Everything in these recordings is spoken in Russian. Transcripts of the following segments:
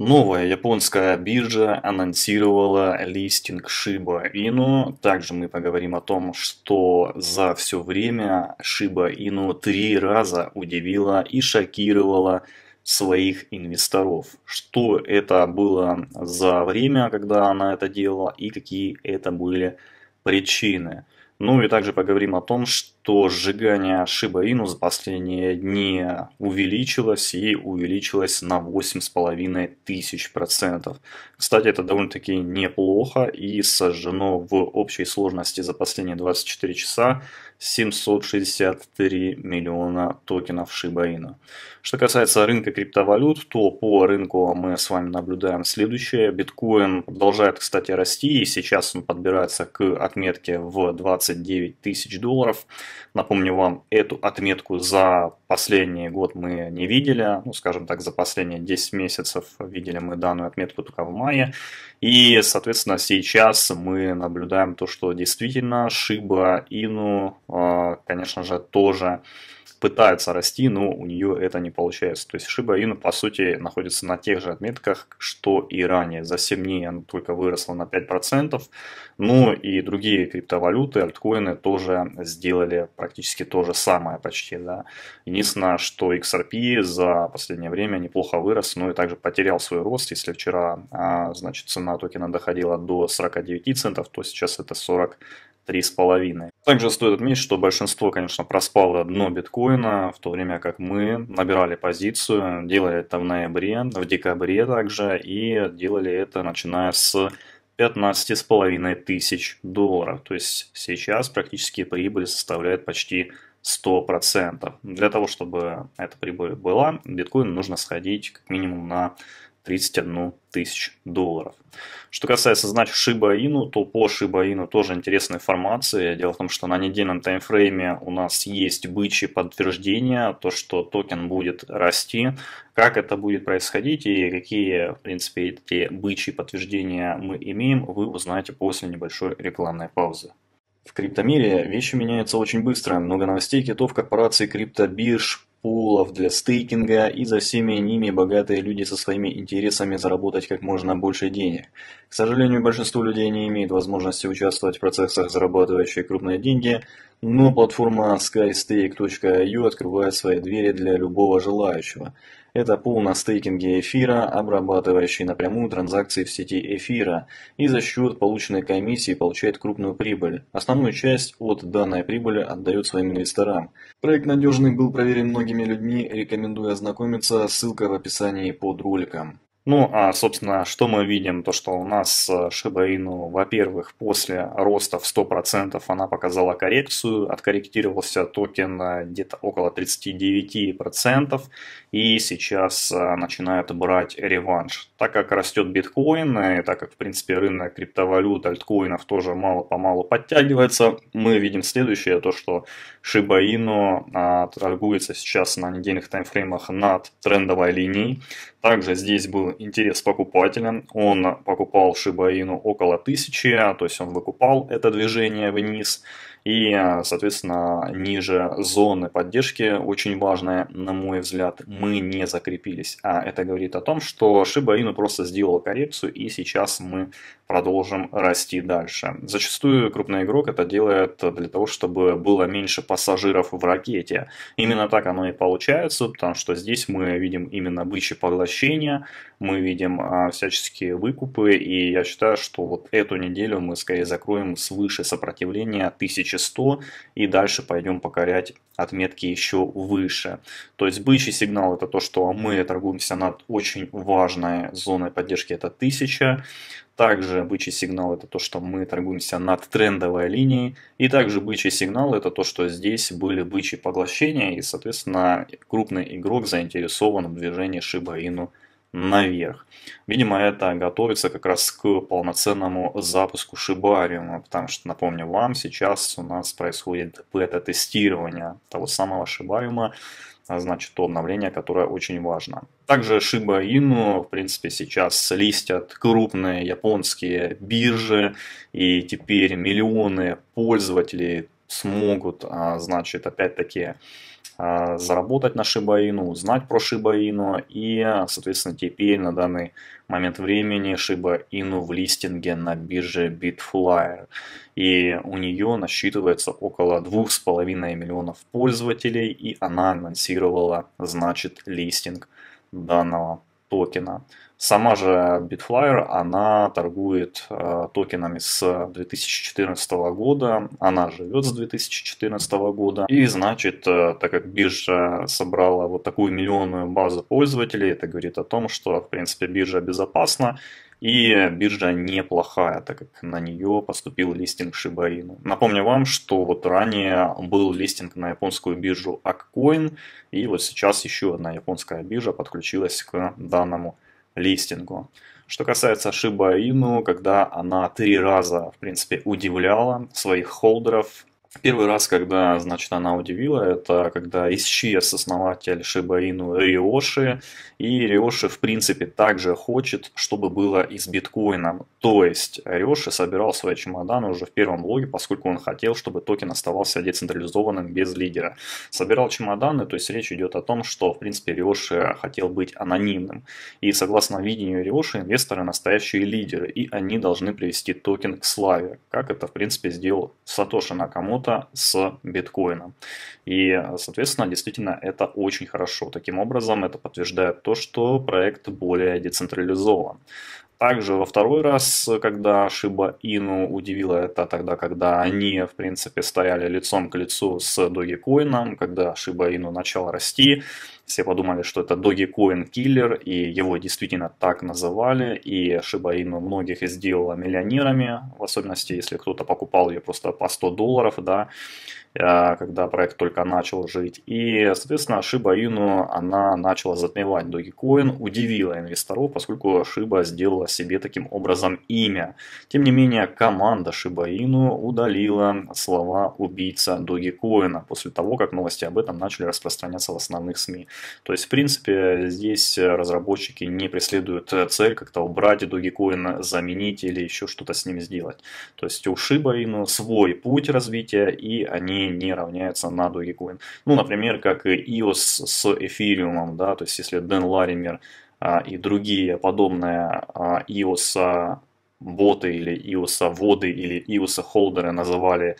Новая японская биржа анонсировала листинг Shiba Inu. Также мы поговорим о том, что за все время Shiba Inu три раза удивила и шокировала своих инвесторов. Что это было за время, когда она это делала и какие это были причины. Ну и также поговорим о том, что сжигание Shiba Inu за последние дни увеличилось и увеличилось на 8,5 тысяч процентов. Кстати, это довольно-таки неплохо и сожжено в общей сложности за последние 24 часа 763 миллиона токенов Шибаина. Что касается рынка криптовалют, то по рынку мы с вами наблюдаем следующее. Биткоин продолжает, кстати, расти, и сейчас он подбирается к отметке в 29 тысяч долларов. Напомню вам, эту отметку за последний год мы не видели, ну, скажем так, за последние 10 месяцев видели мы данную отметку только в мае, и, соответственно, сейчас мы наблюдаем то, что действительно Шиба Ину, а, конечно же, тоже пытается расти, но у нее это не получается. То есть Шиба Юна, по сути, находится на тех же отметках, что и ранее. За 7 дней она только выросла на 5%, но ну и другие криптовалюты, альткоины тоже сделали практически то же самое почти. Да. Единственное, что XRP за последнее время неплохо вырос, но и также потерял свой рост. Если вчера а, значит, цена токена доходила до 49 центов, то сейчас это три с половиной. Также стоит отметить, что большинство, конечно, проспало дно биткоина, в то время как мы набирали позицию, делали это в ноябре, в декабре также, и делали это начиная с 15,5 тысяч долларов. То есть сейчас практически прибыль составляет почти 100%. Для того, чтобы эта прибыль была, биткоин нужно сходить как минимум на 31 тысяч долларов. Что касается, значит, Shiba Inu, то по Shiba Inu тоже интересная информация. Дело в том, что на недельном таймфрейме у нас есть бычьи подтверждения, то, что токен будет расти, как это будет происходить и какие, в принципе, эти бычьи подтверждения мы имеем, вы узнаете после небольшой рекламной паузы. В криптомире вещи меняются очень быстро. Много новостей китов корпорации криптобирж пулов для стейкинга, и за всеми ними богатые люди со своими интересами заработать как можно больше денег. К сожалению, большинство людей не имеет возможности участвовать в процессах, зарабатывающих крупные деньги, но платформа skystake.io открывает свои двери для любого желающего – это пул на стейкинге эфира, обрабатывающий напрямую транзакции в сети эфира и за счет полученной комиссии получает крупную прибыль. Основную часть от данной прибыли отдает своим инвесторам. Проект надежный был проверен многими людьми, рекомендую ознакомиться, ссылка в описании под роликом. Ну, а, собственно, что мы видим? То, что у нас Shiba э, Inu, во-первых, после роста в 100% она показала коррекцию, откорректировался токен где-то около 39%, и сейчас э, начинает брать реванш. Так как растет биткоин, э, и так как, в принципе, рынок криптовалют, альткоинов тоже мало-помалу подтягивается, мы видим следующее, то, что Shiba Inu а, торгуется сейчас на недельных таймфреймах над трендовой линией, также здесь был интерес покупателя. Он покупал Шибаину около 1000, то есть он выкупал это движение вниз. И, а, соответственно, ниже зоны поддержки, очень важное, на мой взгляд, мы не закрепились. А это говорит о том, что Shiba Inu просто сделала коррекцию, и сейчас мы продолжим расти дальше. Зачастую крупный игрок это делает для того, чтобы было меньше пассажиров в ракете. Именно так оно и получается, потому что здесь мы видим именно бычье поглощение, мы видим а, всяческие выкупы, и я считаю, что вот эту неделю мы скорее закроем свыше сопротивления 1100 и дальше пойдем покорять отметки еще выше. То есть бычий сигнал это то, что мы торгуемся над очень важной зоной поддержки, это 1000. Также бычий сигнал это то, что мы торгуемся над трендовой линией. И также бычий сигнал это то, что здесь были бычьи поглощения. И, соответственно, крупный игрок заинтересован в движении Шибаину. Ину наверх. Видимо, это готовится как раз к полноценному запуску Шибариума, потому что, напомню вам, сейчас у нас происходит бета-тестирование того самого Шибариума, значит, то обновление, которое очень важно. Также Shiba Inu, в принципе, сейчас листят крупные японские биржи, и теперь миллионы пользователей смогут, а, значит, опять-таки а, заработать на шибаину, Inu, знать про шибаину и, соответственно, теперь на данный момент времени шибаину в листинге на бирже Bitflyer. И у нее насчитывается около 2,5 миллионов пользователей, и она анонсировала, значит, листинг данного токена. Сама же Bitflyer, она торгует э, токенами с 2014 года, она живет с 2014 года. И значит, э, так как биржа собрала вот такую миллионную базу пользователей, это говорит о том, что в принципе биржа безопасна, и биржа неплохая, так как на нее поступил листинг Shiba Inu. Напомню вам, что вот ранее был листинг на японскую биржу Akcoin, и вот сейчас еще одна японская биржа подключилась к данному листингу. Что касается Shiba Inu, когда она три раза, в принципе, удивляла своих холдеров Первый раз, когда, значит, она удивила, это когда исчез основатель Шибаину Риоши, и Риоши, в принципе, также хочет, чтобы было и с биткоином. То есть Риоши собирал свои чемоданы уже в первом блоге, поскольку он хотел, чтобы токен оставался децентрализованным без лидера. Собирал чемоданы, то есть речь идет о том, что, в принципе, Риоши хотел быть анонимным. И согласно видению Риоши, инвесторы настоящие лидеры, и они должны привести токен к славе, как это, в принципе, сделал Сатоши Накамото, фьючерснота с биткоином. И, соответственно, действительно, это очень хорошо. Таким образом, это подтверждает то, что проект более децентрализован. Также во второй раз, когда Шиба Ину удивило это тогда, когда они, в принципе, стояли лицом к лицу с Доги Коином, когда Шиба Ину начал расти, все подумали, что это Доги Коин киллер, и его действительно так называли, и Шиба Ину многих сделала миллионерами, в особенности, если кто-то покупал ее просто по 100 долларов, да, а, когда проект только начал жить. И, соответственно, Shiba Inu, она начала затмевать Dogecoin, удивила инвесторов, поскольку Шиба сделала себе таким образом имя. Тем не менее, команда Shiba Inu удалила слова «убийца Dogecoin» после того, как новости об этом начали распространяться в основных СМИ. То есть, в принципе, здесь разработчики не преследуют цель как-то убрать Dogecoin, заменить или еще что-то с ним сделать. То есть у Shiba Inu свой путь развития, и они не равняется на Dogecoin. Ну, например, как EOS с эфириумом, да, то есть если Дэн Лаример а, и другие подобные а, EOS а боты или EOS а воды или EOS а холдеры называли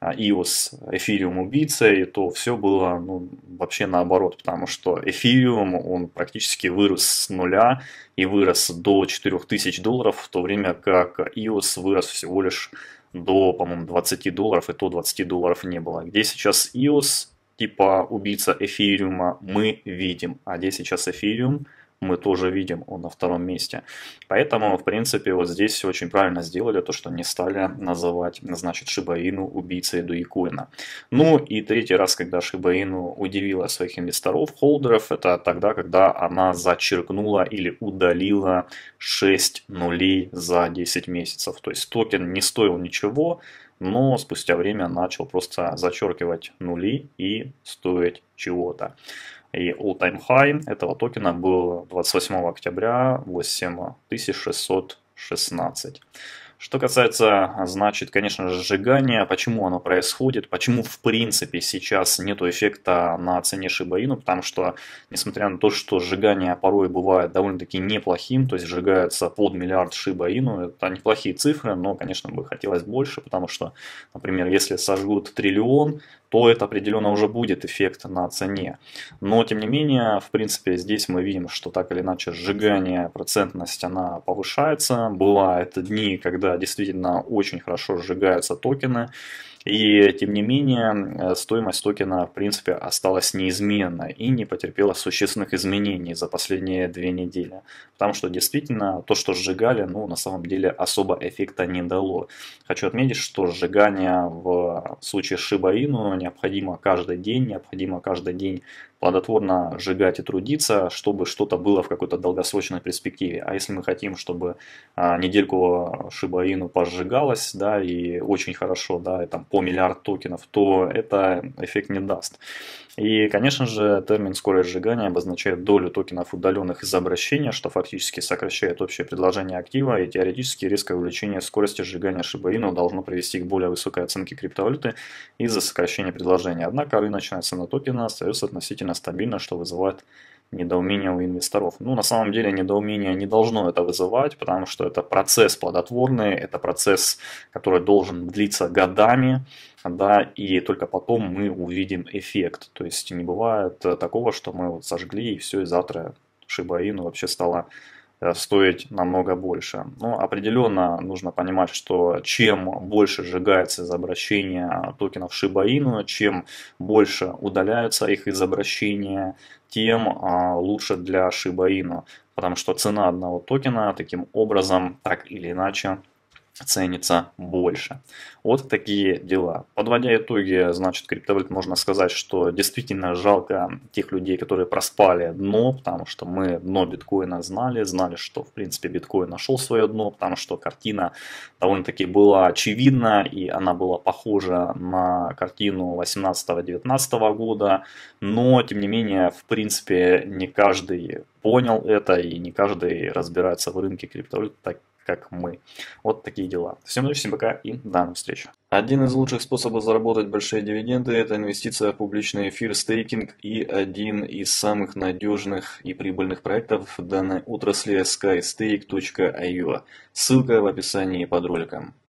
EOS Ethereum убийцей, то все было ну, вообще наоборот, потому что Ethereum он практически вырос с нуля и вырос до 4000 долларов, в то время как EOS вырос всего лишь до, по-моему, 20 долларов, и то 20 долларов не было. Где сейчас EOS, типа убийца эфириума, мы видим, а где сейчас эфириум, мы тоже видим, он на втором месте. Поэтому, в принципе, вот здесь очень правильно сделали то, что не стали называть, значит, Шибаину убийцей Дуикуина. Ну и третий раз, когда Шибаину удивила своих инвесторов, холдеров, это тогда, когда она зачеркнула или удалила 6 нулей за 10 месяцев. То есть токен не стоил ничего, но спустя время начал просто зачеркивать нули и стоить чего-то. И all-time high этого токена был 28 октября 8616. Что касается, а, значит, конечно же, сжигания, почему оно происходит, почему в принципе сейчас нет эффекта на цене Шибаину, потому что, несмотря на то, что сжигание порой бывает довольно-таки неплохим, то есть сжигается под миллиард Шибаину, это неплохие цифры, но, конечно, бы хотелось больше, потому что, например, если сожгут триллион, то это определенно уже будет эффект на цене. Но, тем не менее, в принципе, здесь мы видим, что так или иначе сжигание, процентность, она повышается. Бывают дни, когда уже действительно очень хорошо сжигаются токены. И тем не менее, э, стоимость токена в принципе осталась неизменной и не потерпела существенных изменений за последние две недели. Потому что действительно то, что сжигали, ну на самом деле особо эффекта не дало. Хочу отметить, что сжигание в случае шибаину необходимо каждый день, необходимо каждый день плодотворно сжигать и трудиться, чтобы что-то было в какой-то долгосрочной перспективе. А если мы хотим, чтобы а, недельку шибаину пожигалось, да, и очень хорошо, да, и там по миллиард токенов, то это эффект не даст. И, конечно же, термин «скорость сжигания» обозначает долю токенов, удаленных из обращения, что фактически сокращает общее предложение актива, и теоретически резкое увеличение скорости сжигания шибаину должно привести к более высокой оценке криптовалюты из-за сокращения предложения. Однако рыночная цена токена остается относительно относительно стабильно, что вызывает недоумение у инвесторов. Ну, на самом деле, недоумение не должно это вызывать, потому что это процесс плодотворный, это процесс, который должен длиться годами, да, и только потом мы увидим эффект. То есть не бывает э, такого, что мы вот сожгли и все, и завтра Шибаину вообще стало Э, стоить намного больше. Но ну, определенно нужно понимать, что чем больше сжигается из обращения токенов Shiba Inu, чем больше удаляются их из обращения, тем а, лучше для Shiba Inu, потому что цена одного токена таким образом так или иначе ценится больше. Вот такие дела. Подводя итоги, значит, криптовалют можно сказать, что действительно жалко тех людей, которые проспали дно, потому что мы дно биткоина знали, знали, что, в принципе, биткоин нашел свое дно, потому что картина довольно-таки была очевидна, и она была похожа на картину 18-19 года, но, тем не менее, в принципе, не каждый понял это, и не каждый разбирается в рынке криптовалют так, как мы. Вот такие дела. Всем удачи, всем пока и до новых встреч. Один из лучших способов заработать большие дивиденды – это инвестиция в публичный эфир стейкинг и один из самых надежных и прибыльных проектов в данной отрасли – skystake.io. Ссылка в описании под роликом.